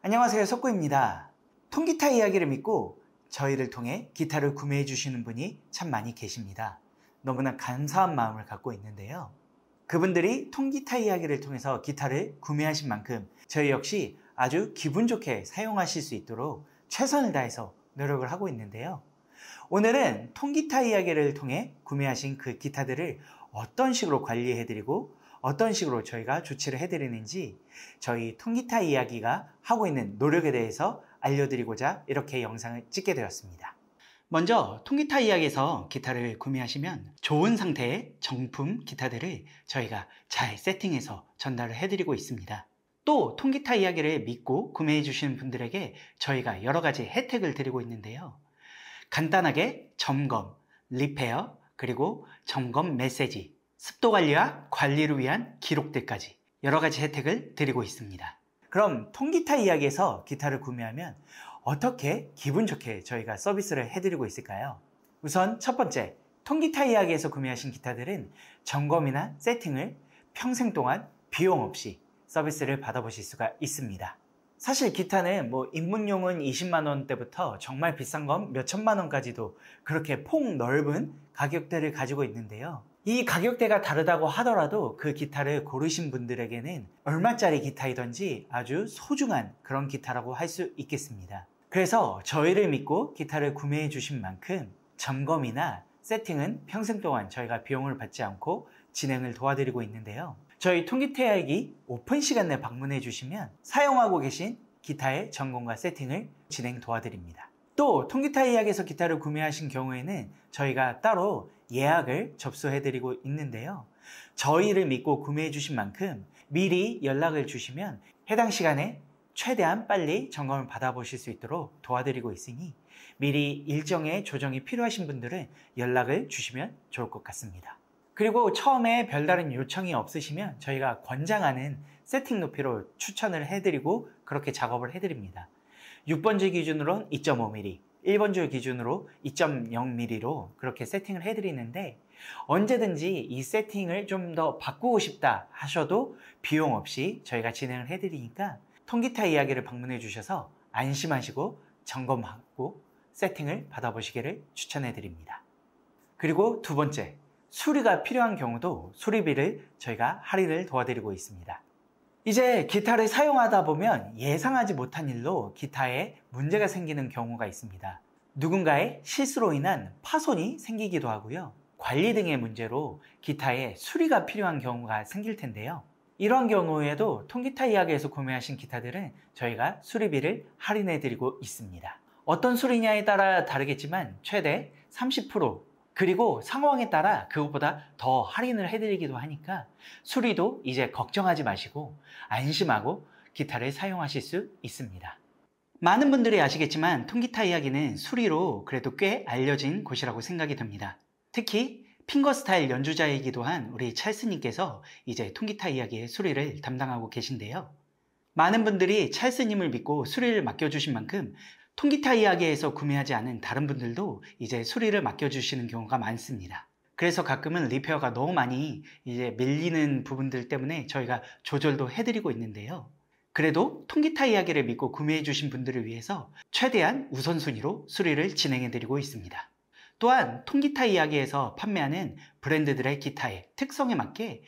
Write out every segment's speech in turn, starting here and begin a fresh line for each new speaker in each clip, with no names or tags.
안녕하세요. 석구입니다. 통기타 이야기를 믿고 저희를 통해 기타를 구매해 주시는 분이 참 많이 계십니다. 너무나 감사한 마음을 갖고 있는데요. 그분들이 통기타 이야기를 통해서 기타를 구매하신 만큼 저희 역시 아주 기분 좋게 사용하실 수 있도록 최선을 다해서 노력을 하고 있는데요. 오늘은 통기타 이야기를 통해 구매하신 그 기타들을 어떤 식으로 관리해드리고 어떤 식으로 저희가 조치를 해드리는지 저희 통기타 이야기가 하고 있는 노력에 대해서 알려드리고자 이렇게 영상을 찍게 되었습니다. 먼저 통기타 이야기에서 기타를 구매하시면 좋은 상태의 정품 기타들을 저희가 잘 세팅해서 전달을 해드리고 있습니다. 또 통기타 이야기를 믿고 구매해 주시는 분들에게 저희가 여러 가지 혜택을 드리고 있는데요. 간단하게 점검, 리페어, 그리고 점검 메시지 습도 관리와 관리를 위한 기록들까지 여러 가지 혜택을 드리고 있습니다. 그럼 통기타 이야기에서 기타를 구매하면 어떻게 기분 좋게 저희가 서비스를 해드리고 있을까요? 우선 첫 번째, 통기타 이야기에서 구매하신 기타들은 점검이나 세팅을 평생 동안 비용 없이 서비스를 받아보실 수가 있습니다. 사실 기타는 뭐 입문용은 20만원대부터 정말 비싼 건 몇천만원까지도 그렇게 폭 넓은 가격대를 가지고 있는데요. 이 가격대가 다르다고 하더라도 그 기타를 고르신 분들에게는 얼마짜리 기타이든지 아주 소중한 그런 기타라고 할 수 있겠습니다. 그래서 저희를 믿고 기타를 구매해 주신 만큼 점검이나 세팅은 평생 동안 저희가 비용을 받지 않고 진행을 도와드리고 있는데요. 저희 통기태약이 오픈 시간 내 방문해 주시면 사용하고 계신 기타의 점검과 세팅을 진행 도와드립니다. 또 통기타 예약에서 기타를 구매하신 경우에는 저희가 따로 예약을 접수해드리고 있는데요. 저희를 믿고 구매해주신 만큼 미리 연락을 주시면 해당 시간에 최대한 빨리 점검을 받아보실 수 있도록 도와드리고 있으니 미리 일정에 조정이 필요하신 분들은 연락을 주시면 좋을 것 같습니다. 그리고 처음에 별다른 요청이 없으시면 저희가 권장하는 세팅 높이로 추천을 해드리고 그렇게 작업을 해드립니다. 6번지 기준으로는 2.5mm, 1번줄 기준으로 2.0mm로 그렇게 세팅을 해드리는데 언제든지 이 세팅을 좀 더 바꾸고 싶다 하셔도 비용 없이 저희가 진행을 해드리니까 통기타 이야기를 방문해 주셔서 안심하시고 점검하고 세팅을 받아보시기를 추천해 드립니다. 그리고 두 번째, 수리가 필요한 경우도 수리비를 저희가 할인을 도와드리고 있습니다. 이제 기타를 사용하다 보면 예상하지 못한 일로 기타에 문제가 생기는 경우가 있습니다. 누군가의 실수로 인한 파손이 생기기도 하고요. 관리 등의 문제로 기타에 수리가 필요한 경우가 생길 텐데요. 이런 경우에도 통기타 이야기에서 구매하신 기타들은 저희가 수리비를 할인해 드리고 있습니다. 어떤 수리냐에 따라 다르겠지만 최대 30% 그리고 상황에 따라 그것보다 더 할인을 해드리기도 하니까 수리도 이제 걱정하지 마시고 안심하고 기타를 사용하실 수 있습니다. 많은 분들이 아시겠지만 통기타 이야기는 수리로 그래도 꽤 알려진 곳이라고 생각이 듭니다. 특히 핑거스타일 연주자이기도 한 우리 찰스님께서 이제 통기타 이야기의 수리를 담당하고 계신데요. 많은 분들이 찰스님을 믿고 수리를 맡겨주신 만큼 통기타 이야기에서 구매하지 않은 다른 분들도 이제 수리를 맡겨주시는 경우가 많습니다. 그래서 가끔은 리페어가 너무 많이 이제 밀리는 부분들 때문에 저희가 조절도 해드리고 있는데요. 그래도 통기타 이야기를 믿고 구매해 주신 분들을 위해서 최대한 우선순위로 수리를 진행해 드리고 있습니다. 또한 통기타 이야기에서 판매하는 브랜드들의 기타의 특성에 맞게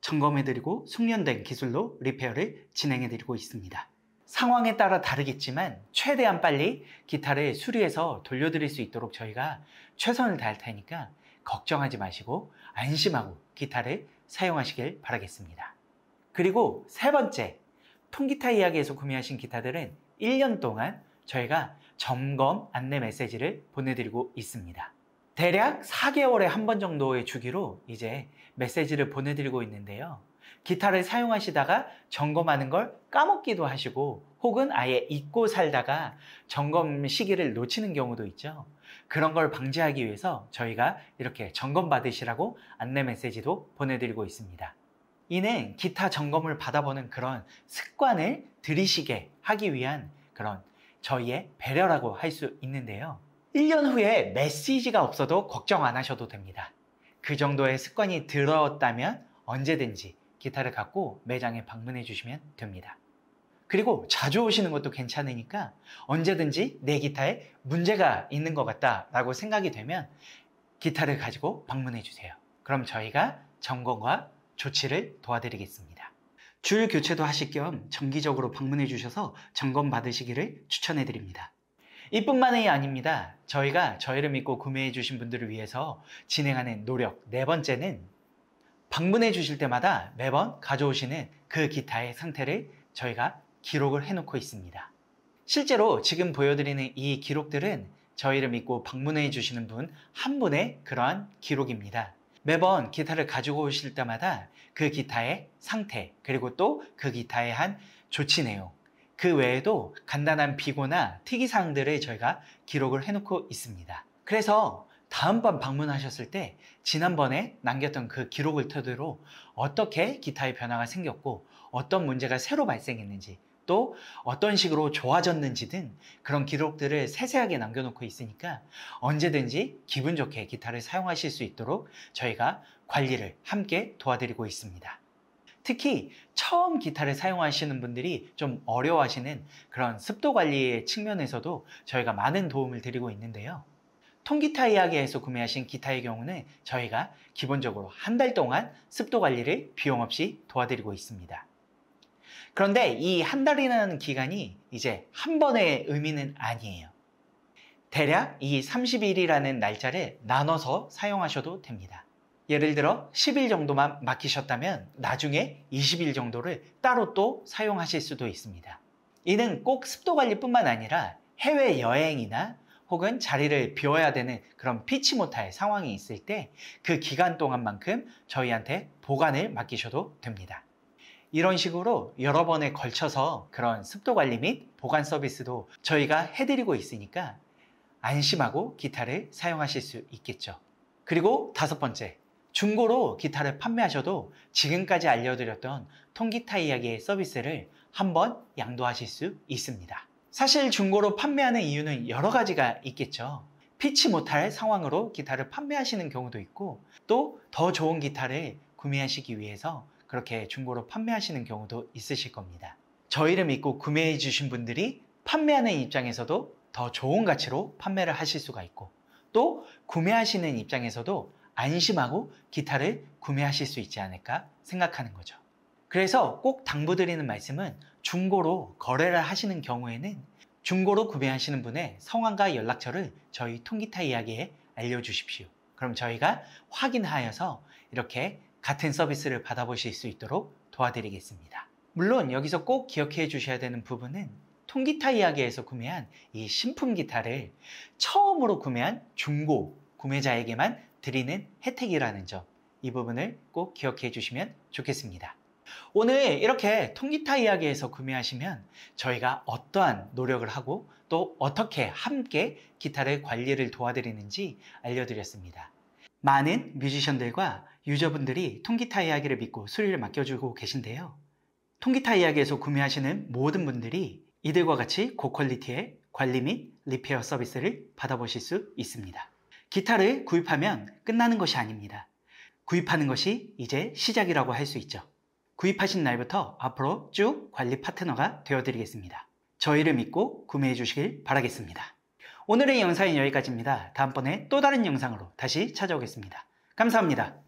점검해 드리고 숙련된 기술로 리페어를 진행해 드리고 있습니다. 상황에 따라 다르겠지만 최대한 빨리 기타를 수리해서 돌려드릴 수 있도록 저희가 최선을 다할 테니까 걱정하지 마시고 안심하고 기타를 사용하시길 바라겠습니다. 그리고 세 번째, 통기타 이야기에서 구매하신 기타들은 1년 동안 저희가 점검 안내 메시지를 보내드리고 있습니다. 대략 4개월에 한 번 정도의 주기로 이제 메시지를 보내드리고 있는데요. 기타를 사용하시다가 점검하는 걸 까먹기도 하시고 혹은 아예 잊고 살다가 점검 시기를 놓치는 경우도 있죠. 그런 걸 방지하기 위해서 저희가 이렇게 점검 받으시라고 안내 메시지도 보내드리고 있습니다. 이는 기타 점검을 받아보는 그런 습관을 들이시게 하기 위한 그런 저희의 배려라고 할 수 있는데요. 1년 후에 메시지가 없어도 걱정 안 하셔도 됩니다. 그 정도의 습관이 들었다면 언제든지 기타를 갖고 매장에 방문해 주시면 됩니다. 그리고 자주 오시는 것도 괜찮으니까 언제든지 내 기타에 문제가 있는 것 같다라고 생각이 되면 기타를 가지고 방문해 주세요. 그럼 저희가 점검과 조치를 도와드리겠습니다. 주일 교체도 하실 겸 정기적으로 방문해 주셔서 점검 받으시기를 추천해 드립니다. 이뿐만이 아닙니다. 저희가 저희를 믿고 구매해 주신 분들을 위해서 진행하는 노력 네 번째는 방문해 주실 때마다 매번 가져오시는 그 기타의 상태를 저희가 기록을 해놓고 있습니다. 실제로 지금 보여드리는 이 기록들은 저희를 믿고 방문해 주시는 분 한 분의 그러한 기록입니다. 매번 기타를 가지고 오실 때마다 그 기타의 상태, 그리고 또 그 기타의 한 조치 내용, 그 외에도 간단한 비고나 특이사항들을 저희가 기록을 해놓고 있습니다. 그래서 다음번 방문하셨을 때 지난번에 남겼던 그 기록을 토대로 어떻게 기타의 변화가 생겼고 어떤 문제가 새로 발생했는지 또 어떤 식으로 좋아졌는지 등 그런 기록들을 세세하게 남겨놓고 있으니까 언제든지 기분 좋게 기타를 사용하실 수 있도록 저희가 관리를 함께 도와드리고 있습니다. 특히 처음 기타를 사용하시는 분들이 좀 어려워하시는 그런 습도 관리의 측면에서도 저희가 많은 도움을 드리고 있는데요. 통기타 이야기에서 구매하신 기타의 경우는 저희가 기본적으로 한 달 동안 습도 관리를 비용 없이 도와드리고 있습니다. 그런데 이 한 달이라는 기간이 이제 한 번의 의미는 아니에요. 대략 이 30일이라는 날짜를 나눠서 사용하셔도 됩니다. 예를 들어 10일 정도만 맡기셨다면 나중에 20일 정도를 따로 또 사용하실 수도 있습니다. 이는 꼭 습도 관리뿐만 아니라 해외 여행이나 혹은 자리를 비워야 되는 그런 피치 못할 상황이 있을 때 그 기간 동안만큼 저희한테 보관을 맡기셔도 됩니다. 이런 식으로 여러 번에 걸쳐서 그런 습도 관리 및 보관 서비스도 저희가 해드리고 있으니까 안심하고 기타를 사용하실 수 있겠죠. 그리고 다섯 번째, 중고로 기타를 판매하셔도 지금까지 알려드렸던 통기타 이야기의 서비스를 한번 양도하실 수 있습니다. 사실 중고로 판매하는 이유는 여러 가지가 있겠죠. 피치 못할 상황으로 기타를 판매하시는 경우도 있고 또 더 좋은 기타를 구매하시기 위해서 그렇게 중고로 판매하시는 경우도 있으실 겁니다. 저 이름 믿고 구매해 주신 분들이 판매하는 입장에서도 더 좋은 가치로 판매를 하실 수가 있고 또 구매하시는 입장에서도 안심하고 기타를 구매하실 수 있지 않을까 생각하는 거죠. 그래서 꼭 당부드리는 말씀은 중고로 거래를 하시는 경우에는 중고로 구매하시는 분의 성함과 연락처를 저희 통기타 이야기에 알려주십시오. 그럼 저희가 확인하여서 이렇게 같은 서비스를 받아보실 수 있도록 도와드리겠습니다. 물론 여기서 꼭 기억해 주셔야 되는 부분은 통기타 이야기에서 구매한 이 신품 기타를 처음으로 구매한 중고 구매자에게만 드리는 혜택이라는 점, 이 부분을 꼭 기억해 주시면 좋겠습니다. 오늘 이렇게 통기타 이야기에서 구매하시면 저희가 어떠한 노력을 하고 또 어떻게 함께 기타를 관리를 도와드리는지 알려드렸습니다. 많은 뮤지션들과 유저분들이 통기타 이야기를 믿고 수리를 맡겨주고 계신데요. 통기타 이야기에서 구매하시는 모든 분들이 이들과 같이 고퀄리티의 관리 및 리페어 서비스를 받아보실 수 있습니다. 기타를 구입하면 끝나는 것이 아닙니다. 구입하는 것이 이제 시작이라고 할 수 있죠. 구입하신 날부터 앞으로 쭉 관리 파트너가 되어드리겠습니다. 저희를 믿고 구매해 주시길 바라겠습니다. 오늘의 영상은 여기까지입니다. 다음번에 또 다른 영상으로 다시 찾아오겠습니다. 감사합니다.